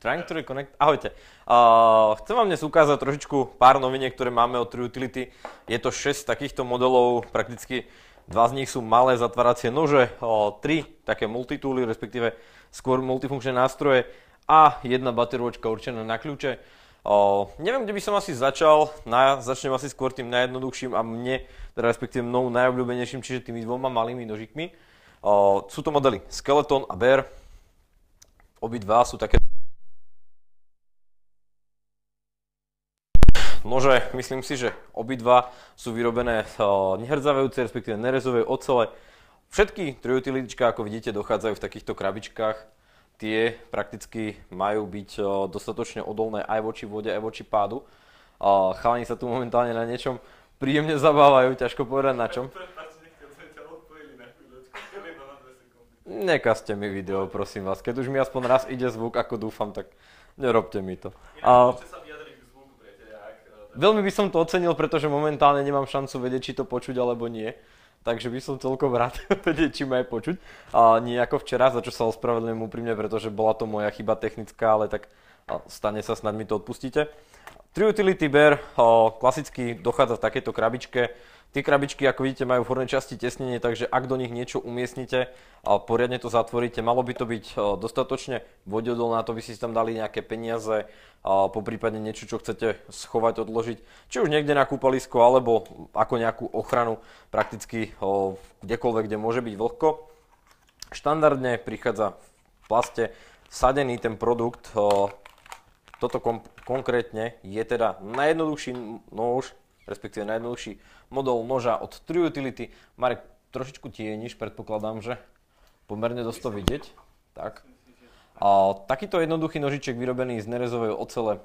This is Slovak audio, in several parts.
Trying to reconnect. Ahojte. Uh, chcem vám dnes ukázať trošičku pár noviniek, ktoré máme od True Utility. Je to 6 takýchto modelov, prakticky dva z nich sú malé zatváracie nože, uh, tri také multitooly, respektíve skôr multifunkčné nástroje a jedna baterôčka určená na kľúče. Uh, neviem, kde by som asi začal, na, začnem asi skôr tým najjednoduchším a mne, teda respektíve mnou najobľúbenejším, čiže tými dvoma malými nožikmi. Uh, sú to modely Skeleton a Bear. Obidva sú také Nože, myslím si, že obidva sú vyrobené z eh, nehrdzavejúcej, respektíve nerezovej ocele. Všetky trojutilička, ako vidíte, dochádzajú v takýchto krabičkách. Tie prakticky majú byť eh, dostatočne odolné aj voči vode, aj voči pádu. Chalani sa tu momentálne na niečom príjemne zabávajú, ťažko povedať na čom. Nekazte mi video, prosím vás. Keď už mi aspoň raz ide zvuk, ako dúfam, tak nerobte mi to. A... Ja, Veľmi by som to ocenil, pretože momentálne nemám šancu vedieť, či to počuť alebo nie. Takže by som celkom rád vedieť, či ma aj počuť. A nie ako včera, za čo sa ospravedlňujem úprimne, pretože bola to moja chyba technická, ale tak stane sa, snad mi to odpustíte. True Utility Bear klasicky dochádza v takejto krabičke. Tie krabičky, ako vidíte, majú v hornej časti tesnenie, takže ak do nich niečo umiestnite a poriadne to zatvoríte, malo by to byť dostatočne vodeodolné, na to by si tam dali nejaké peniaze, po prípade niečo, čo chcete schovať, odložiť, či už niekde na kúpalisko, alebo ako nejakú ochranu prakticky kdekoľvek, kde môže byť vlhko. Štandardne prichádza v plaste sadený ten produkt, toto konkrétne je teda najjednoduchší nôž, respektíve najjednoduchší model noža od True Utility. Marek, trošičku tieniš, predpokladám, že pomerne dosť to vidieť. Tak. A, takýto jednoduchý nožiček vyrobený z nerezovej ocele,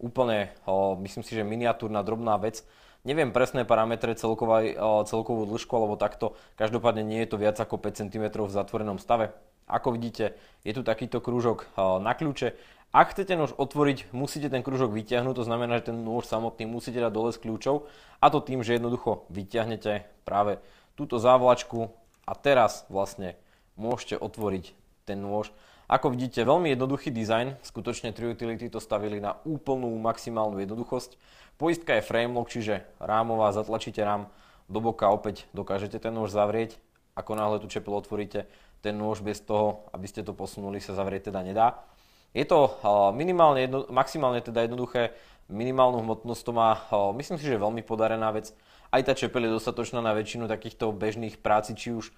úplne, o, myslím si, že miniatúrna, drobná vec. Neviem presné parametre celkovú dĺžku alebo takto, každopádne nie je to viac ako 5 cm v zatvorenom stave. Ako vidíte, je tu takýto krúžok na kľúče ak chcete nôž otvoriť, musíte ten kružok vyťahnuť, to znamená, že ten nôž samotný musíte dať dole s kľúčov a to tým, že jednoducho vyťahnete práve túto závlačku a teraz vlastne môžete otvoriť ten nôž. Ako vidíte, veľmi jednoduchý dizajn, skutočne tri utility to stavili na úplnú maximálnu jednoduchosť. Poistka je frame lock, čiže rámová, zatlačíte rám do boka, opäť dokážete ten nôž zavrieť. Ako náhle tu čepel otvoríte, ten nôž bez toho, aby ste to posunuli, sa zavrieť teda nedá. Je to minimálne, jedno, maximálne teda jednoduché, minimálnu hmotnosť to má, myslím si, že veľmi podarená vec. Aj tá čepel je dostatočná na väčšinu takýchto bežných práci, či už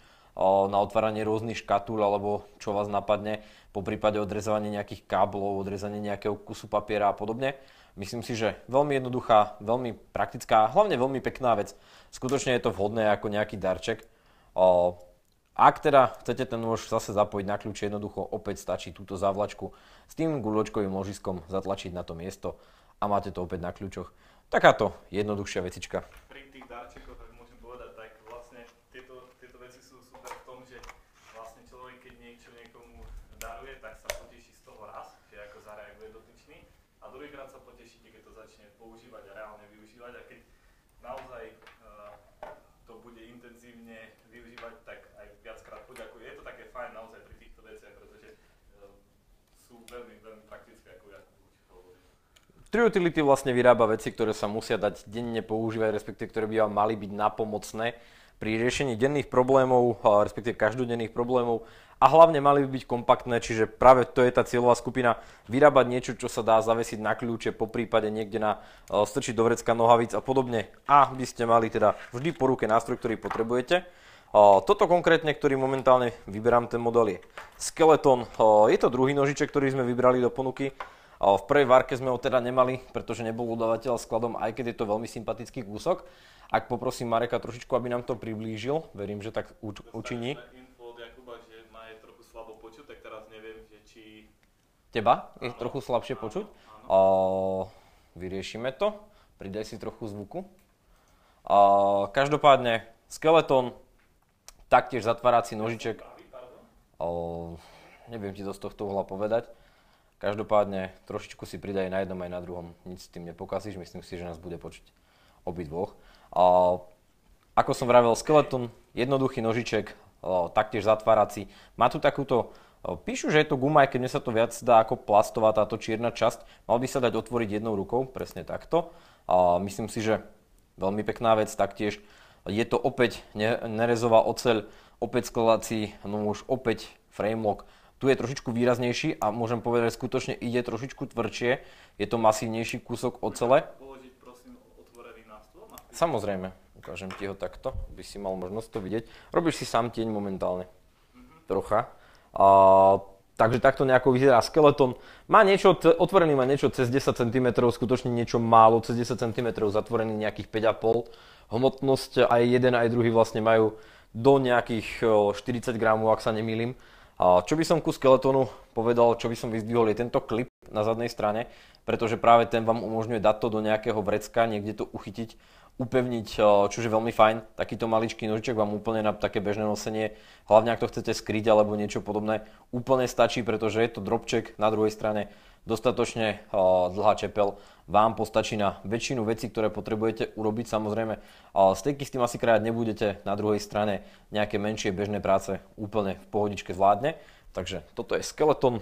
na otváranie rôznych škatúl alebo čo vás napadne, po prípade odrezovanie nejakých káblov, odrezanie nejakého kusu papiera a podobne. Myslím si, že veľmi jednoduchá, veľmi praktická a hlavne veľmi pekná vec. Skutočne je to vhodné ako nejaký darček. Ak teda chcete ten nôž zase zapojiť na kľúče, jednoducho opäť stačí túto závlačku s tým guľočkovým ložiskom zatlačiť na to miesto a máte to opäť na kľúčoch. Takáto jednoduchšia vecička. Pri tých darčekoch, ak môžem povedať, tak vlastne tieto, tieto veci sú super v tom, že vlastne človek, keď niečo niekomu daruje, tak sa poteší z toho raz, že ako zareaguje dotyčný a druhýkrát sa True Utility vlastne vyrába veci, ktoré sa musia dať denne používať, respektíve ktoré by vám mali byť napomocné pri riešení denných problémov, respektíve každodenných problémov a hlavne mali by byť kompaktné, čiže práve to je tá cieľová skupina, vyrábať niečo, čo sa dá zavesiť na kľúče, po prípade niekde na e, strčiť do vrecka nohavic a podobne. A by ste mali teda vždy po ruke nástroj, ktorý potrebujete. E, toto konkrétne, ktorý momentálne vyberám, ten model je Skeleton. E, je to druhý nožiček, ktorý sme vybrali do ponuky. V prvej várke sme ho teda nemali, pretože nebol udavateľ skladom, aj keď je to veľmi sympatický kúsok. Ak poprosím Mareka trošičku, aby nám to priblížil, verím, že tak uč- učiní. tak teraz neviem, Teba je trochu slabšie počuť? Áno. O, vyriešime to, pridaj si trochu zvuku. O, každopádne, skeleton, taktiež zatvárací nožiček. O, neviem ti z tohto uhla povedať. Každopádne trošičku si pridaj na jednom aj na druhom, nič s tým nepokazíš, myslím si, že nás bude počuť dvoch. A ako som vravel, skeleton, jednoduchý nožiček, taktiež zatvárací. Má tu takúto, píšu, že je to guma, aj keď mne sa to viac dá ako plastová táto čierna časť. Mal by sa dať otvoriť jednou rukou, presne takto. A myslím si, že veľmi pekná vec, taktiež je to opäť nerezová oceľ, opäť skladací nôž, opäť frame lock. Tu je trošičku výraznejší a môžem povedať, že skutočne ide trošičku tvrdšie. Je to masívnejší kúsok ocele. Položiť prosím otvorený na stôl? Samozrejme, ukážem ti ho takto, by si mal možnosť to vidieť. Robíš si sám tieň momentálne. Mm-hmm. Trocha. A, takže takto nejako vyzerá skeleton. Má niečo, otvorený má niečo cez 10 cm, skutočne niečo málo, cez 10 cm, zatvorený nejakých 5,5. Hmotnosť aj jeden, aj druhý vlastne majú do nejakých 40 gramov, ak sa nemýlim. A čo by som ku Skeletonu povedal, čo by som vyzdvihol, je tento klip na zadnej strane, pretože práve ten vám umožňuje dať to do nejakého vrecka, niekde to uchytiť, upevniť, e, čo je veľmi fajn. Takýto maličký nožiček vám úplne na také bežné nosenie, hlavne ak to chcete skryť alebo niečo podobné, úplne stačí, pretože je to drobček na druhej strane dostatočne eh, dlhá čepel vám postačí na väčšinu vecí, ktoré potrebujete urobiť. Samozrejme, eh, stejky s tým asi krajať nebudete, na druhej strane nejaké menšie bežné práce úplne v pohodičke zvládne. Takže toto je skeleton.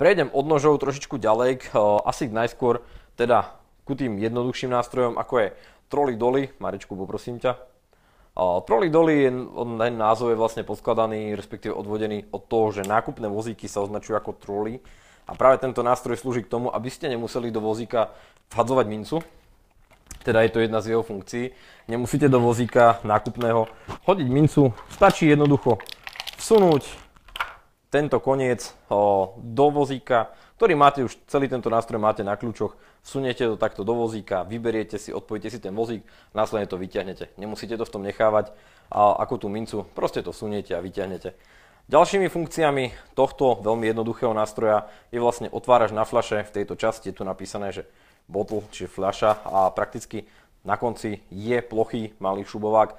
Prejdem od nožov trošičku ďalej, eh, asi najskôr teda ku tým jednoduchším nástrojom, ako je troly doly. Marečku, poprosím ťa. Troly doly, ten názov je vlastne poskladaný, respektíve odvodený od toho, že nákupné vozíky sa označujú ako troly a práve tento nástroj slúži k tomu, aby ste nemuseli do vozíka vhadzovať mincu, teda je to jedna z jeho funkcií. Nemusíte do vozíka nákupného hodiť mincu, stačí jednoducho vsunúť tento koniec do vozíka, ktorý máte už, celý tento nástroj máte na kľúčoch, vsuniete to takto do vozíka, vyberiete si, odpojíte si ten vozík, následne to vyťahnete. Nemusíte to v tom nechávať ako tú mincu, proste to vsuniete a vyťahnete. Ďalšími funkciami tohto veľmi jednoduchého nástroja je vlastne otváraš na fľaše. V tejto časti je tu napísané, že bottle, čiže fľaša a prakticky na konci je plochý malý šubovák,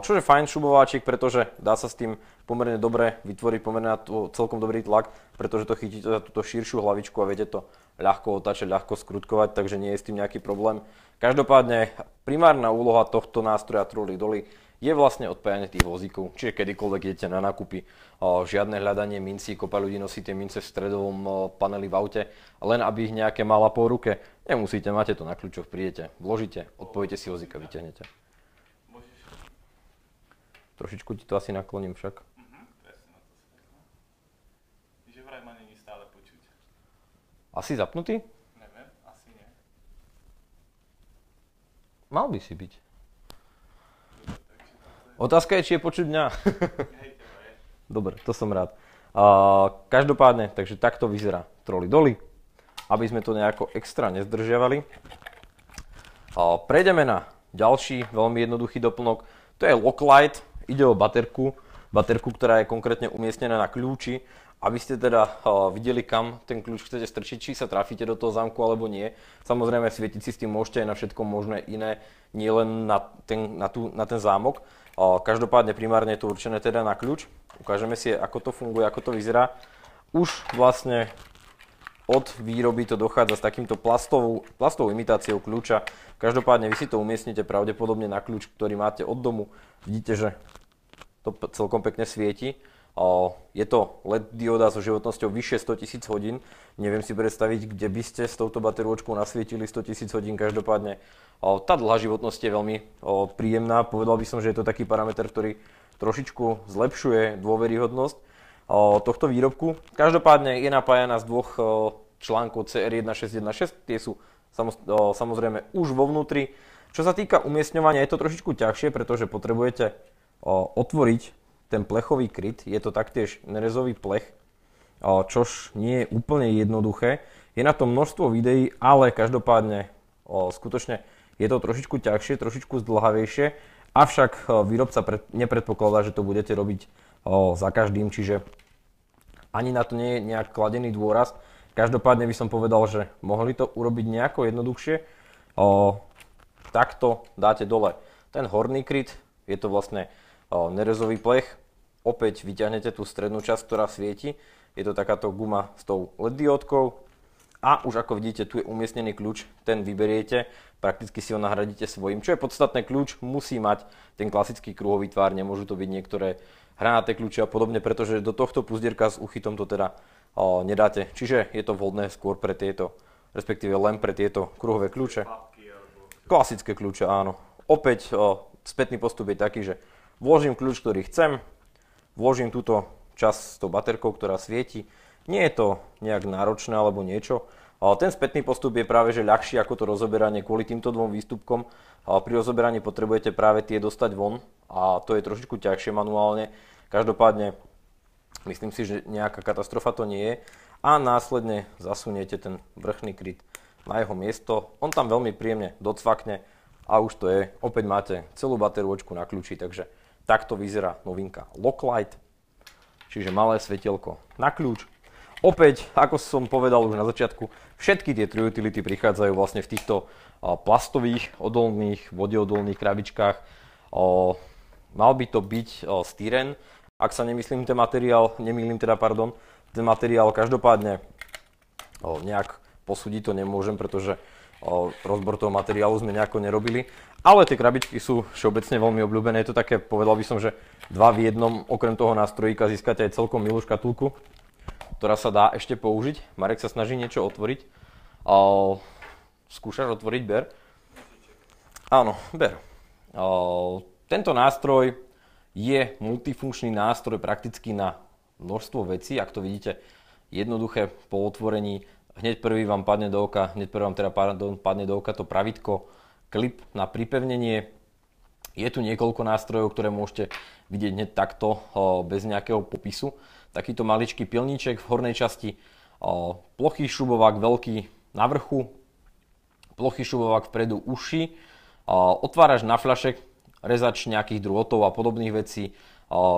čo je fajn šubováčik, pretože dá sa s tým pomerne dobre vytvoriť pomerne na celkom dobrý tlak, pretože to chytíte za túto širšiu hlavičku a viete to ľahko otáčať, ľahko skrutkovať, takže nie je s tým nejaký problém. Každopádne primárna úloha tohto nástroja Trolley Dolly je vlastne odpájanie tých vozíkov. Čiže kedykoľvek idete na nákupy, žiadne hľadanie mincí, kopa ľudí nosí tie mince v stredovom paneli v aute, len aby ich nejaké mala po ruke. Nemusíte, máte to na kľúčoch, prídete, vložíte, odpojíte si vozíka, vyťahnete. Trošičku ti to asi nakloním však. Asi zapnutý? Neviem, asi nie. Mal by si byť. Otázka je, či je počuť mňa. Dobre, to som rád. Uh, každopádne, takže takto vyzerá troli doly. aby sme to nejako extra nezdržiavali. Uh, prejdeme na ďalší veľmi jednoduchý doplnok. To je Locklight, ide o baterku, baterku, ktorá je konkrétne umiestnená na kľúči, abyste teda videli, kam ten kľúč chcete strčiť, či sa trafíte do toho zámku alebo nie. Samozrejme, svietiť si s tým môžete aj na všetko možné iné, nielen na ten, na, tú, na ten zámok. Každopádne primárne je to určené teda na kľúč. Ukážeme si, ako to funguje, ako to vyzerá. Už vlastne od výroby to dochádza s takýmto plastovou, plastovou imitáciou kľúča. Každopádne vy si to umiestnite pravdepodobne na kľúč, ktorý máte od domu. Vidíte, že to celkom pekne svieti. Je to LED dioda so životnosťou vyššie 100 000 hodín. Neviem si predstaviť, kde by ste s touto baterôčkou nasvietili 100 000 hodín každopádne. Tá dlhá životnosť je veľmi príjemná. Povedal by som, že je to taký parameter, ktorý trošičku zlepšuje dôveryhodnosť tohto výrobku. Každopádne je napájana z dvoch článkov CR1616. Tie sú samozrejme už vo vnútri. Čo sa týka umiestňovania, je to trošičku ťažšie, pretože potrebujete otvoriť ten plechový kryt. Je to taktiež nerezový plech, čož nie je úplne jednoduché. Je na to množstvo videí, ale každopádne skutočne je to trošičku ťažšie, trošičku zdlhavejšie, avšak e, výrobca nepredpokladá, že to budete robiť za každým, čiže ani na to nie je nejak kladený dôraz. Každopádne by som povedal, že mohli to urobiť nejako jednoduchšie. takto dáte dole ten horný kryt, je to vlastne nerezový plech, opäť vyťahnete tú strednú časť, ktorá svieti. Je to takáto guma s tou LED diódkou. A už ako vidíte, tu je umiestnený kľúč, ten vyberiete, prakticky si ho nahradíte svojím. Čo je podstatné, kľúč musí mať ten klasický kruhový tvár, nemôžu to byť niektoré hranaté kľúče a podobne, pretože do tohto puzdierka s uchytom to teda o, nedáte. Čiže je to vhodné skôr pre tieto, respektíve len pre tieto kruhové kľúče. Klasické kľúče, áno. Opäť o, spätný postup je taký, že vložím kľúč, ktorý chcem, Vložím túto čas s tou baterkou, ktorá svieti. Nie je to nejak náročné alebo niečo. Ale ten spätný postup je práve že ľahší ako to rozoberanie kvôli týmto dvom výstupkom. pri rozoberaní potrebujete práve tie dostať von a to je trošičku ťažšie manuálne. Každopádne myslím si, že nejaká katastrofa to nie je. A následne zasuniete ten vrchný kryt na jeho miesto. On tam veľmi príjemne docvakne a už to je. Opäť máte celú očku na kľúči, takže Takto vyzerá novinka Locklight, čiže malé svetielko na kľúč. Opäť, ako som povedal už na začiatku, všetky tie tri utility prichádzajú vlastne v týchto plastových, odolných, vodeodolných krabičkách. Mal by to byť styren, ak sa nemyslím ten materiál, nemýlim teda, pardon, ten materiál každopádne nejak posúdiť to nemôžem, pretože rozbor toho materiálu sme nejako nerobili. Ale tie krabičky sú všeobecne veľmi obľúbené. Je to také, povedal by som, že dva v jednom. Okrem toho nástrojíka získate aj celkom milú škatulku, ktorá sa dá ešte použiť. Marek sa snaží niečo otvoriť. O, skúšaš otvoriť ber? Áno, ber. O, tento nástroj je multifunkčný nástroj prakticky na množstvo vecí. Ak to vidíte, jednoduché po otvorení hneď prvý vám padne do oka, hneď prvý vám teda pardon, padne do oka to pravidko klip na pripevnenie. Je tu niekoľko nástrojov, ktoré môžete vidieť hneď takto bez nejakého popisu. Takýto maličký pilníček v hornej časti, plochý šubovák veľký na vrchu, plochý šubovák vpredu uši, otváraš na fľašek, rezač nejakých druhotov a podobných vecí,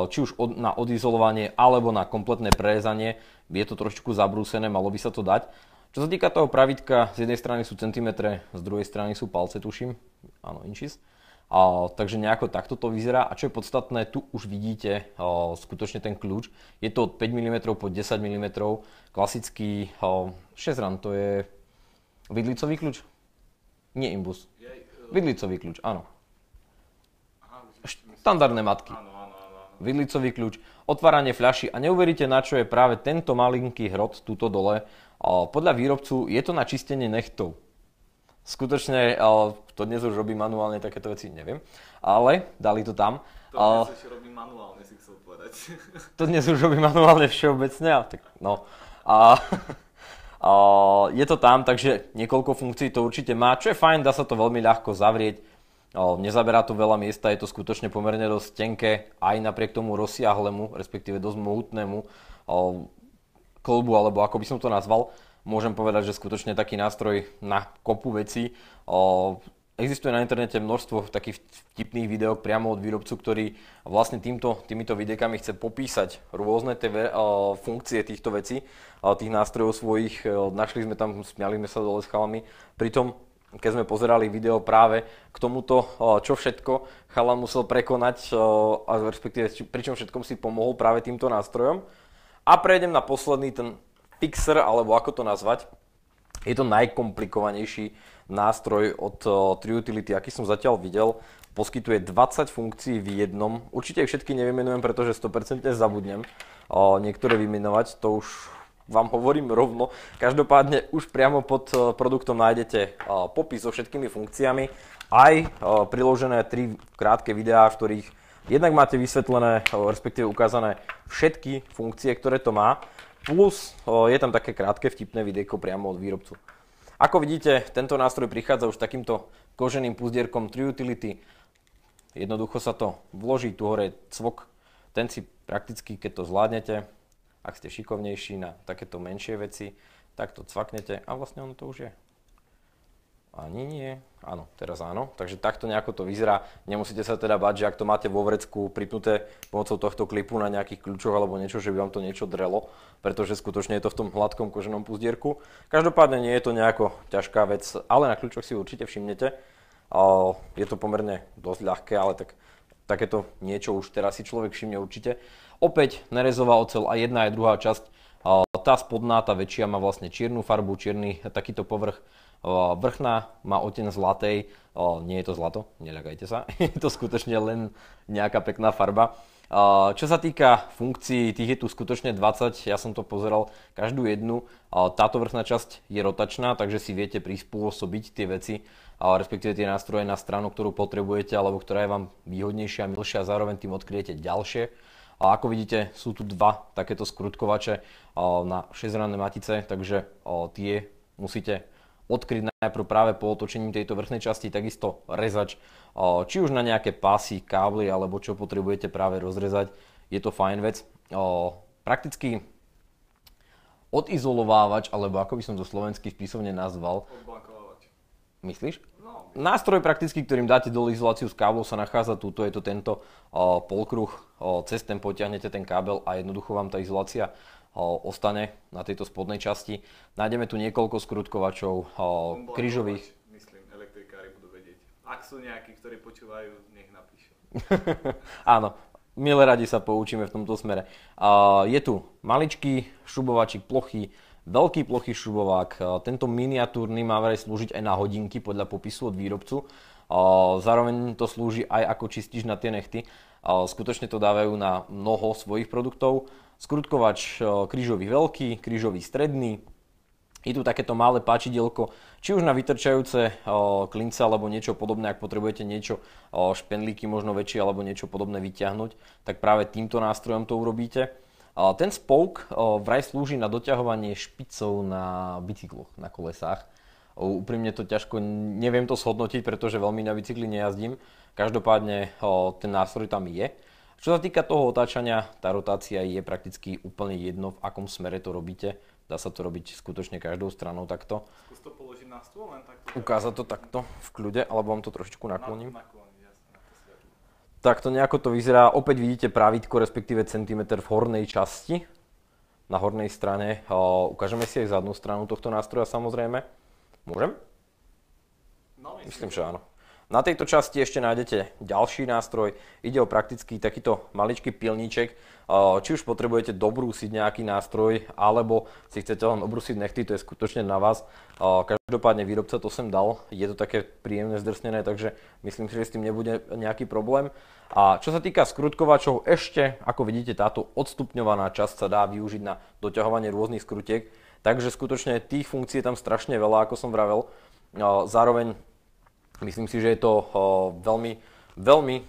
či už na odizolovanie alebo na kompletné prerezanie je to trošku zabrúsené, malo by sa to dať. Čo sa týka toho pravidka, z jednej strany sú centimetre, z druhej strany sú palce, tuším, áno, inches. A, takže nejako takto to vyzerá a čo je podstatné, tu už vidíte a, skutočne ten kľúč. Je to od 5 mm po 10 mm, klasický 6 ran, to je vidlicový kľúč? Nie imbus. Vidlicový kľúč, áno. Štandardné matky. Vidlicový kľúč otváranie fľaši a neuveríte na čo je práve tento malinký hrot tuto dole. Podľa výrobcu je to na čistenie nechtov. Skutočne to dnes už robí manuálne takéto veci, neviem, ale dali to tam. To dnes už robí manuálne, si chcel povedať. To dnes už robí manuálne všeobecne, tak no. A, a, je to tam, takže niekoľko funkcií to určite má, čo je fajn, dá sa to veľmi ľahko zavrieť Nezaberá to veľa miesta, je to skutočne pomerne dosť tenké, aj napriek tomu rozsiahlemu, respektíve dosť mohutnému kolbu, alebo ako by som to nazval, môžem povedať, že skutočne taký nástroj na kopu veci. Existuje na internete množstvo takých vtipných videok priamo od výrobcu, ktorý vlastne týmto, týmito videkami chce popísať rôzne funkcie týchto vecí, tých nástrojov svojich. Našli sme tam, smiali sme sa dole s chalami. Pritom keď sme pozerali video práve k tomuto, čo všetko chalan musel prekonať, a respektíve pri čom všetkom si pomohol práve týmto nástrojom. A prejdem na posledný ten Pixer, alebo ako to nazvať. Je to najkomplikovanejší nástroj od Triutility, aký som zatiaľ videl. Poskytuje 20 funkcií v jednom. Určite ich všetky nevymenujem, pretože 100% zabudnem niektoré vymenovať. To už vám hovorím rovno. Každopádne už priamo pod eh, produktom nájdete eh, popis so všetkými funkciami, aj eh, priložené tri krátke videá, v ktorých jednak máte vysvetlené, respektíve ukázané všetky funkcie, ktoré to má, plus je tam také krátke vtipné videjko priamo od výrobcu. Ako vidíte, tento nástroj prichádza už takýmto koženým púzdierkom 3 Utility. Jednoducho sa to vloží, tu hore je cvok, ten si prakticky, keď to zvládnete, ak ste šikovnejší na takéto menšie veci, tak to cvaknete a vlastne ono to už je. Ani nie. Áno, teraz áno. Takže takto nejako to vyzerá. Nemusíte sa teda bať, že ak to máte vo vrecku pripnuté pomocou tohto klipu na nejakých kľúčoch alebo niečo, že by vám to niečo drelo, pretože skutočne je to v tom hladkom koženom puzdierku. Každopádne nie je to nejako ťažká vec, ale na kľúčoch si určite všimnete. Je to pomerne dosť ľahké, ale tak, takéto niečo už teraz si človek všimne určite. Opäť nerezová oceľ a jedna aj druhá časť. Tá spodná, tá väčšia má vlastne čiernu farbu, čierny takýto povrch. Vrchná má oteň zlatej, nie je to zlato, neľakajte sa, je to skutočne len nejaká pekná farba. Čo sa týka funkcií, tých je tu skutočne 20, ja som to pozeral každú jednu. Táto vrchná časť je rotačná, takže si viete prispôsobiť tie veci, respektíve tie nástroje na stranu, ktorú potrebujete alebo ktorá je vám výhodnejšia a milšia a zároveň tým odkryjete ďalšie a ako vidíte, sú tu dva takéto skrutkovače na 6 matice, takže tie musíte odkryť najprv práve po otočení tejto vrchnej časti, takisto rezač, či už na nejaké pásy, kábly alebo čo potrebujete práve rozrezať, je to fajn vec. Prakticky odizolovávač, alebo ako by som to slovensky v nazval, Myslíš? No. Nástroj prakticky, ktorým dáte dole izoláciu s káblou sa nachádza túto, je to tento o, polkruh, o, cez ten potiahnete ten kábel a jednoducho vám tá izolácia o, ostane na tejto spodnej časti. Nájdeme tu niekoľko skrutkovačov o, krížových. Myslím, elektrikári budú vedieť. Ak sú nejakí, ktorí počúvajú, nech napíšu. Áno, milé radi sa poučíme v tomto smere. je tu maličký šubovačik plochý, veľký plochý šrubovák. Eh, tento miniatúrny má vraj slúžiť aj na hodinky podľa popisu od výrobcu. Eh, zároveň to slúži aj ako čistič na tie nechty. Eh, skutočne to dávajú na mnoho svojich produktov. Skrutkovač krížový veľký, krížový stredný, je tu takéto malé páčidielko, či už na vytrčajúce klince alebo niečo podobné, ak potrebujete niečo špendlíky možno väčšie alebo niečo podobné vyťahnuť, tak práve týmto nástrojom to urobíte. Ten spoke vraj slúži na doťahovanie špicov na bicykloch, na kolesách. Úprimne to ťažko, neviem to shodnotiť, pretože veľmi na bicykli nejazdím. Každopádne ten nástroj tam je. Čo sa týka toho otáčania, tá rotácia je prakticky úplne jedno, v akom smere to robíte. Dá sa to robiť skutočne každou stranou takto. Skús to položiť na stôl len takto. Ukázať to takto v kľude, alebo vám to trošičku nakloním. Na, na tak to nejako to vyzerá. Opäť vidíte pravítko, respektíve centimeter v hornej časti, na hornej strane. Ukážeme si aj zadnú stranu tohto nástroja samozrejme. Môžem? No, myslím, že áno. Na tejto časti ešte nájdete ďalší nástroj. Ide o prakticky takýto maličký pilníček. Či už potrebujete dobrúsiť nejaký nástroj, alebo si chcete len obrúsiť nechty, to je skutočne na vás. Každopádne výrobca to sem dal. Je to také príjemne zdrsnené, takže myslím si, že s tým nebude nejaký problém. A čo sa týka skrutkovačov, ešte, ako vidíte, táto odstupňovaná časť sa dá využiť na doťahovanie rôznych skrutiek. Takže skutočne tých funkcií je tam strašne veľa, ako som vravel. Zároveň Myslím si, že je to eh, veľmi, veľmi eh,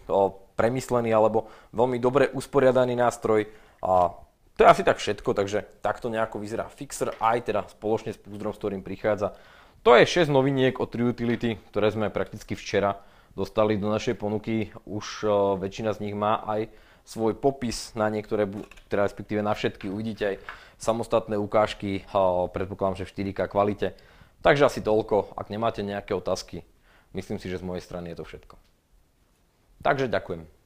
premyslený alebo veľmi dobre usporiadaný nástroj. A to je asi tak všetko, takže takto nejako vyzerá Fixer aj teda spoločne s púzdrom, s ktorým prichádza. To je 6 noviniek od Triutility, ktoré sme prakticky včera dostali do našej ponuky. Už eh, väčšina z nich má aj svoj popis na niektoré, teda respektíve na všetky. Uvidíte aj samostatné ukážky, predpokladám, že v 4K kvalite. Takže asi toľko. Ak nemáte nejaké otázky, Myslím si, že z mojej strany je to všetko. Takže ďakujem.